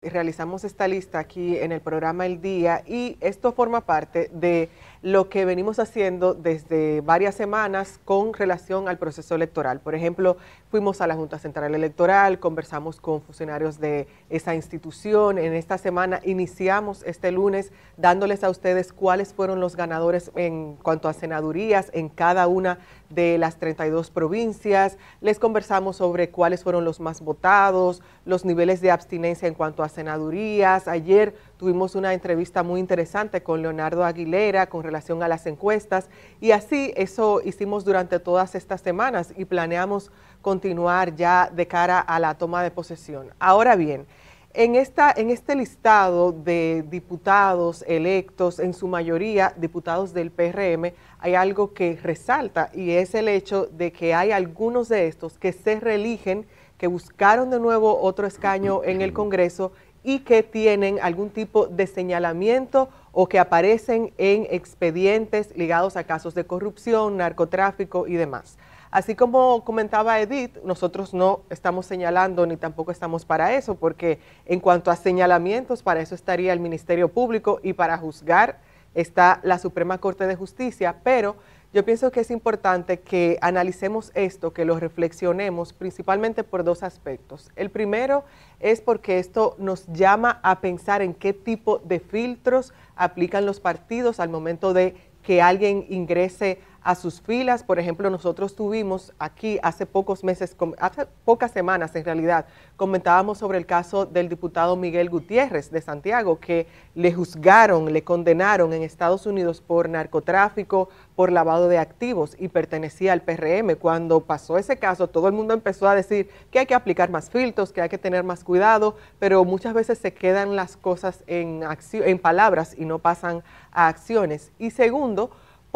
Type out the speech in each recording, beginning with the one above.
realizamos esta lista aquí en el programa El Día y esto forma parte de lo que venimos haciendo desde varias semanas con relación al proceso electoral. Por ejemplo, fuimos a la Junta Central Electoral, conversamos con funcionarios de esa institución. En esta semana iniciamos este lunes dándoles a ustedes cuáles fueron los ganadores en cuanto a senadurías en cada una de las 32 provincias. Les conversamos sobre cuáles fueron los más votados, los niveles de abstinencia en cuanto a senadurías. Ayer tuvimos una entrevista muy interesante con Leonardo Aguilera con relación a las encuestas y así eso hicimos durante todas estas semanas y planeamos continuar ya de cara a la toma de posesión. Ahora bien, en, esta, en este listado de diputados electos, en su mayoría diputados del PRM, hay algo que resalta y es el hecho de que hay algunos de estos que se reeligen, que buscaron de nuevo otro escaño en el Congreso y que tienen algún tipo de señalamiento o que aparecen en expedientes ligados a casos de corrupción, narcotráfico y demás. Así como comentaba Edith, nosotros no estamos señalando ni tampoco estamos para eso, porque en cuanto a señalamientos, para eso estaría el Ministerio Público y para juzgar está la Suprema Corte de Justicia, pero yo pienso que es importante que analicemos esto, que lo reflexionemos principalmente por dos aspectos. El primero es porque esto nos llama a pensar en qué tipo de filtros aplican los partidos al momento de que alguien ingrese a sus filas. Por ejemplo, nosotros tuvimos aquí hace pocos meses, hace pocas semanas en realidad, comentábamos sobre el caso del diputado Miguel Gutiérrez de Santiago, que le juzgaron, le condenaron en Estados Unidos por narcotráfico, por lavado de activos y pertenecía al PRM. Cuando pasó ese caso, todo el mundo empezó a decir que hay que aplicar más filtros, que hay que tener más cuidado, pero muchas veces se quedan las cosas en, en palabras y no pasan a acciones. Y segundo,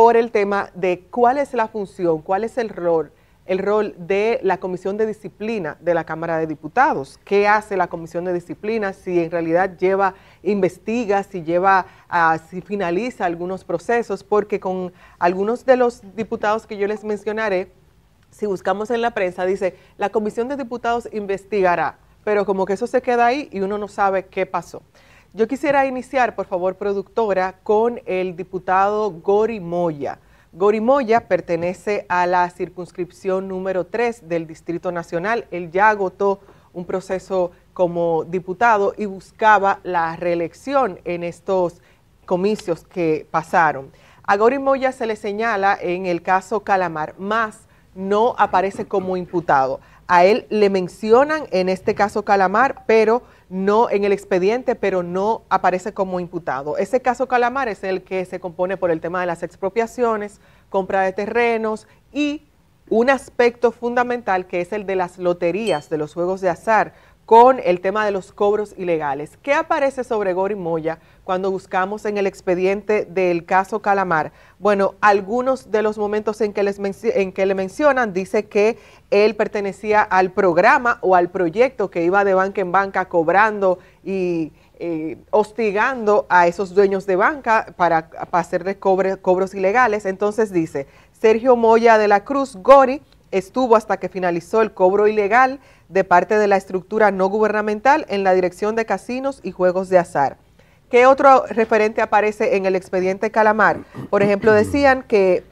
por el tema de cuál es la función, cuál es el rol, el rol de la Comisión de Disciplina de la Cámara de Diputados. ¿Qué hace la Comisión de Disciplina si en realidad lleva, investiga, si lleva, ah, si finaliza algunos procesos? Porque con algunos de los diputados que yo les mencionaré, si buscamos en la prensa, dice, la Comisión de Diputados investigará, pero como que eso se queda ahí y uno no sabe qué pasó. Yo quisiera iniciar, por favor, productora, con el diputado Gori Moya. Gori Moya pertenece a la circunscripción número 3 del Distrito Nacional. Él ya agotó un proceso como diputado y buscaba la reelección en estos comicios que pasaron. A Gori Moya se le señala en el caso Calamar, más no aparece como imputado. A él le mencionan en este caso Calamar, pero no en el expediente, pero no aparece como imputado. Ese caso Calamar es el que se compone por el tema de las expropiaciones, compra de terrenos y un aspecto fundamental que es el de las loterías, de los juegos de azar con el tema de los cobros ilegales. ¿Qué aparece sobre Gori Moya cuando buscamos en el expediente del caso Calamar? Bueno, algunos de los momentos en que, les en que le mencionan dice que él pertenecía al programa o al proyecto que iba de banca en banca cobrando y eh, hostigando a esos dueños de banca para, hacer cobros ilegales. Entonces dice, Sergio Moya de la Cruz Gori estuvo hasta que finalizó el cobro ilegal de parte de la estructura no gubernamental en la Dirección de Casinos y Juegos de Azar. ¿Qué otro referente aparece en el expediente Calamar? Por ejemplo, decían que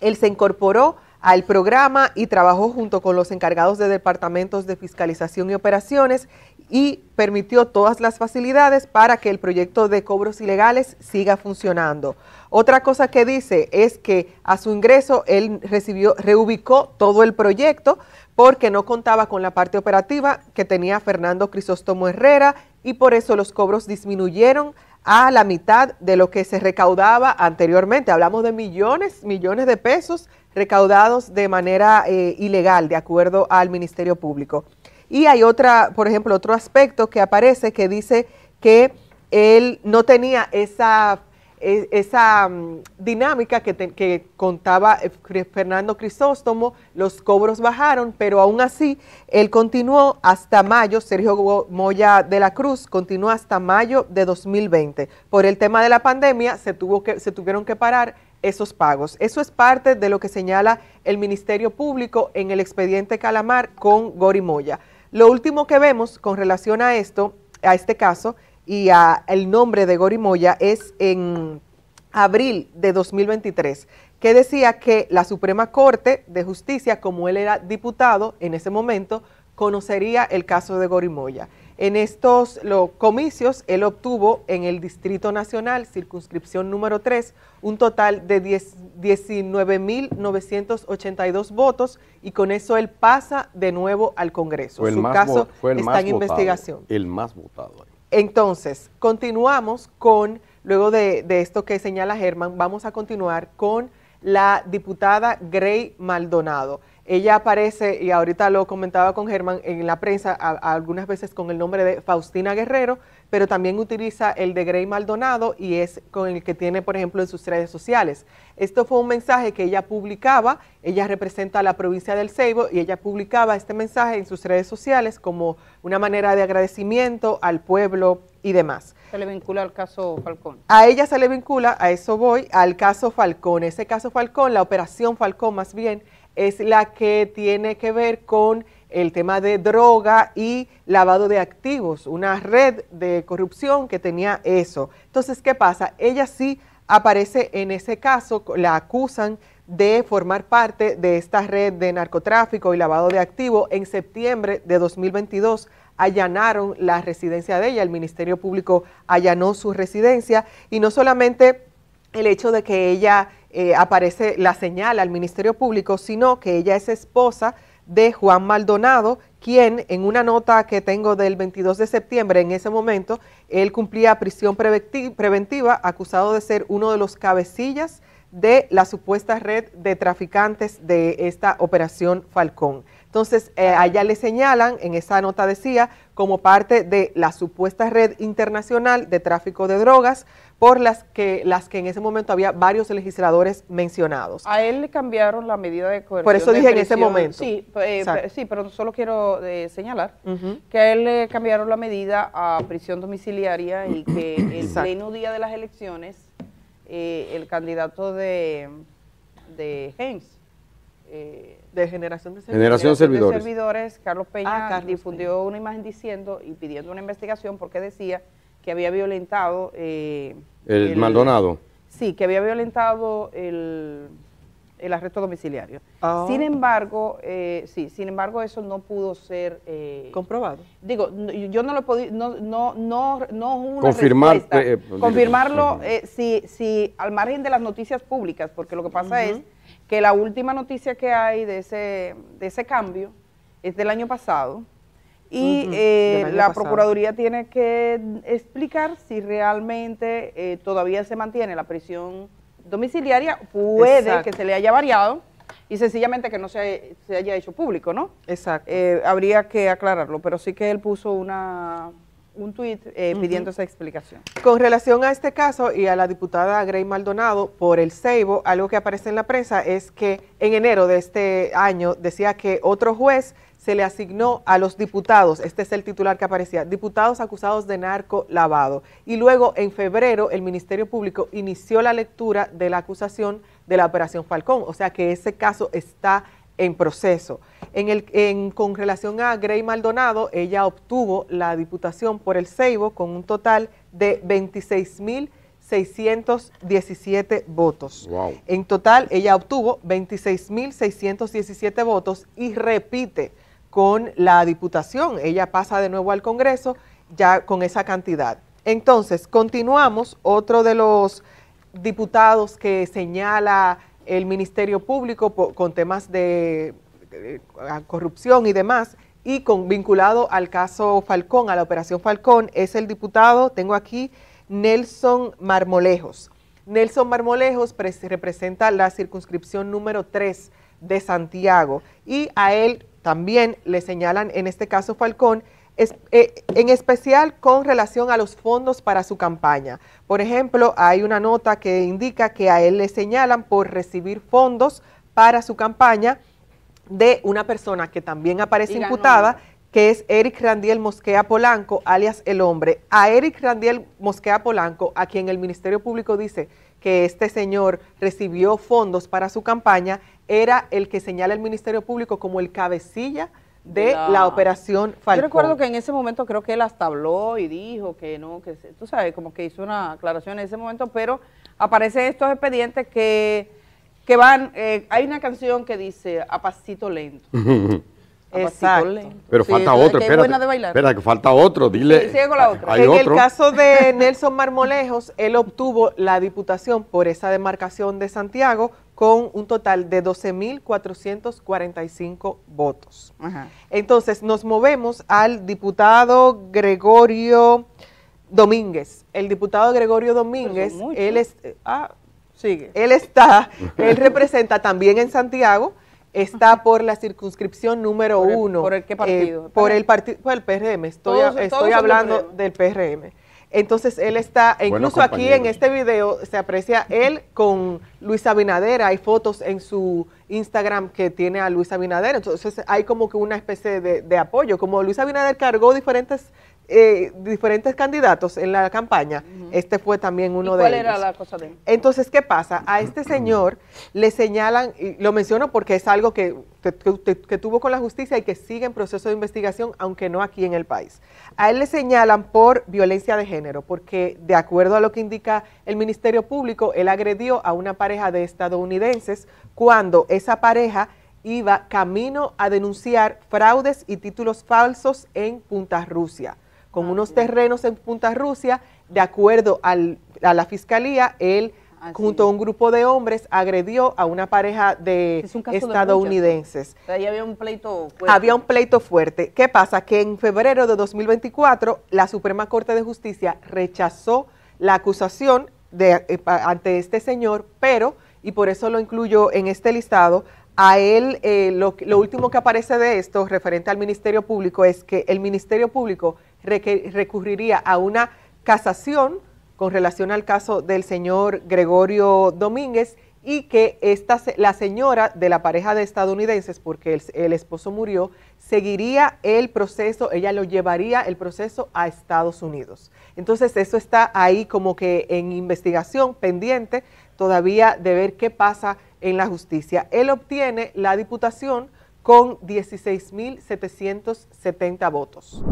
él se incorporó al programa y trabajó junto con los encargados de departamentos de fiscalización y operaciones y permitió todas las facilidades para que el proyecto de cobros ilegales siga funcionando. Otra cosa que dice es que a su ingreso él recibió, reubicó todo el proyecto porque no contaba con la parte operativa que tenía Fernando Crisóstomo Herrera y por eso los cobros disminuyeron a la mitad de lo que se recaudaba anteriormente. Hablamos de millones, millones de pesos recaudados de manera eh, ilegal, de acuerdo al Ministerio Público. Y hay otra, por ejemplo, otro aspecto que aparece que dice que él no tenía esa, e, esa mm, dinámica que, contaba eh, Fernando Crisóstomo, los cobros bajaron, pero aún así él continuó hasta mayo, Sergio Moya de la Cruz continuó hasta mayo de 2020. Por el tema de la pandemia se, tuvo que, se tuvieron que parar esos pagos. Eso es parte de lo que señala el Ministerio Público en el expediente Calamar con Gori Moya. Lo último que vemos con relación a esto, a este caso y a el nombre de Gorimoya es en abril de 2023, que decía que la Suprema Corte de Justicia, como él era diputado en ese momento, conocería el caso de Gorimoya. En estos comicios, él obtuvo en el Distrito Nacional, circunscripción número 3, un total de 19.982 votos y con eso él pasa de nuevo al Congreso. Su caso está en investigación. El más votado. Entonces, continuamos con, luego de, de esto que señala Germán, vamos a continuar con la diputada Grey Maldonado. Ella aparece, y ahorita lo comentaba con Germán, en la prensa algunas veces con el nombre de Faustina Guerrero, pero también utiliza el de Grey Maldonado y es con el que tiene, por ejemplo, en sus redes sociales. Esto fue un mensaje que ella publicaba, ella representa a la provincia del Ceibo y ella publicaba este mensaje en sus redes sociales como una manera de agradecimiento al pueblo y demás. Se le vincula al caso Falcón. A ella se le vincula, a eso voy, al caso Falcón. Ese caso Falcón, la operación Falcón más bien, es la que tiene que ver con el tema de droga y lavado de activos, una red de corrupción que tenía eso. Entonces, ¿qué pasa? Ella sí aparece en ese caso, la acusan de formar parte de esta red de narcotráfico y lavado de activos. En septiembre de 2022 allanaron la residencia de ella, el Ministerio Público allanó su residencia y no solamente el hecho de que ella eh, aparece la señal al Ministerio Público, sino que ella es esposa de Juan Maldonado, quien en una nota que tengo del 22 de septiembre, en ese momento, él cumplía prisión preventiva acusado de ser uno de los cabecillas de la supuesta red de traficantes de esta operación Falcón. Entonces, eh, allá le señalan, en esa nota decía, como parte de la supuesta red internacional de tráfico de drogas, por las que, las que en ese momento había varios legisladores mencionados. A él le cambiaron la medida de coerción. Por eso dije en ese momento. Eh, sí, pero solo quiero eh, señalar que a él le cambiaron la medida a prisión domiciliaria y que el pleno día de las elecciones eh, el candidato de, de James de generación de servidores, servidores. Carlos ah, Peña difundió una imagen diciendo y pidiendo una investigación porque decía que había violentado... Eh, el, Maldonado? Sí, que había violentado el, el arresto domiciliario. Ah. Sin embargo, eh, sí, sin embargo eso no pudo ser... Eh, Comprobado. Digo, yo no lo he podido, no, no, no, no Confirmar, Confirmarlo si, si al margen de las noticias públicas, porque lo que pasa es que la última noticia que hay de ese, de ese cambio es del año pasado, y eh, la Procuraduría tiene que explicar si realmente eh, todavía se mantiene la prisión domiciliaria, puede que se le haya variado y sencillamente que no se, haya hecho público, ¿no? Exacto. Eh, habría que aclararlo, pero sí que él puso una un tuit eh, pidiendo esa explicación. Con relación a este caso y a la diputada Grey Maldonado por el Seibo, algo que aparece en la prensa es que en enero de este año decía que otro juez se le asignó a los diputados, este es el titular que aparecía, diputados acusados de narco lavado. Y luego en febrero el Ministerio Público inició la lectura de la acusación de la Operación Falcón, o sea que ese caso está en proceso. En el, con relación a Grey Maldonado, ella obtuvo la diputación por el Ceibo con un total de 26.617 votos. En total, ella obtuvo 26.617 votos y repite con la diputación. Ella pasa de nuevo al Congreso ya con esa cantidad. Entonces, continuamos. Otro de los diputados que señala el Ministerio Público con temas de corrupción y demás, y con, vinculado al caso Falcón, a la operación Falcón, es el diputado, tengo aquí, Nelson Marmolejos. Nelson Marmolejos representa la circunscripción número 3 de Santiago y a él también le señalan, en este caso Falcón, eh, en especial con relación a los fondos para su campaña. Por ejemplo, hay una nota que indica que a él le señalan por recibir fondos para su campaña de una persona que también aparece imputada, que es Eric Randiel Mosquea Polanco, alias El Hombre. A Eric Randiel Mosquea Polanco, a quien el Ministerio Público dice que este señor recibió fondos para su campaña, era el que señala el Ministerio Público como el cabecilla de la, operación Falcón. Yo recuerdo que en ese momento creo que él hasta habló y dijo que no, que tú sabes, como que hizo una aclaración en ese momento, pero aparecen estos expedientes que, van, eh, hay una canción que dice a pasito lento. Exacto. Pero falta otro, espera, que falta otro, dile. Sí, la otra. en el caso de Nelson Marmolejos, él obtuvo la diputación por esa demarcación de Santiago con un total de 12.445 votos. Entonces nos movemos al diputado Gregorio Domínguez. El diputado Gregorio Domínguez, él es, ah, sigue. Él está, él representa también en Santiago, está por la circunscripción número uno. ¿Por el qué eh, partido? por el partido, por el PRM. Estoy, estoy hablando del PRM. Entonces él está, incluso aquí en este video se aprecia él con Luis Abinader, hay fotos en su Instagram que tiene a Luis Abinader, entonces hay como que una especie de, apoyo, como Luis Abinader cargó diferentes eh, diferentes candidatos en la campaña, este fue también uno de ellos. era la cosa de él? Entonces, ¿qué pasa? A este señor le señalan, y lo menciono porque es algo que, que, que tuvo con la justicia y que sigue en proceso de investigación, aunque no aquí en el país. A él le señalan por violencia de género, porque de acuerdo a lo que indica el Ministerio Público, él agredió a una pareja de estadounidenses cuando esa pareja iba camino a denunciar fraudes y títulos falsos en Punta Rusia. Con ah, unos terrenos en Punta Rusia, de acuerdo al, a la fiscalía, él junto a un grupo de hombres agredió a una pareja de estadounidenses. había un pleito Había un pleito fuerte. ¿Qué pasa? Que en febrero de 2024 la Suprema Corte de Justicia rechazó la acusación eh, ante este señor, pero, y por eso lo incluyo en este listado, a él eh, lo, lo, último que aparece de esto referente al Ministerio Público es que el Ministerio Público recurriría a una casación con relación al caso del señor Gregorio Domínguez y que esta, la señora de la pareja de estadounidenses, porque el, el, esposo murió, seguiría el proceso, ella lo llevaría el proceso a Estados Unidos. Entonces eso está ahí como que en investigación pendiente todavía de ver qué pasa en la justicia. Él obtiene la diputación con 16.770 votos.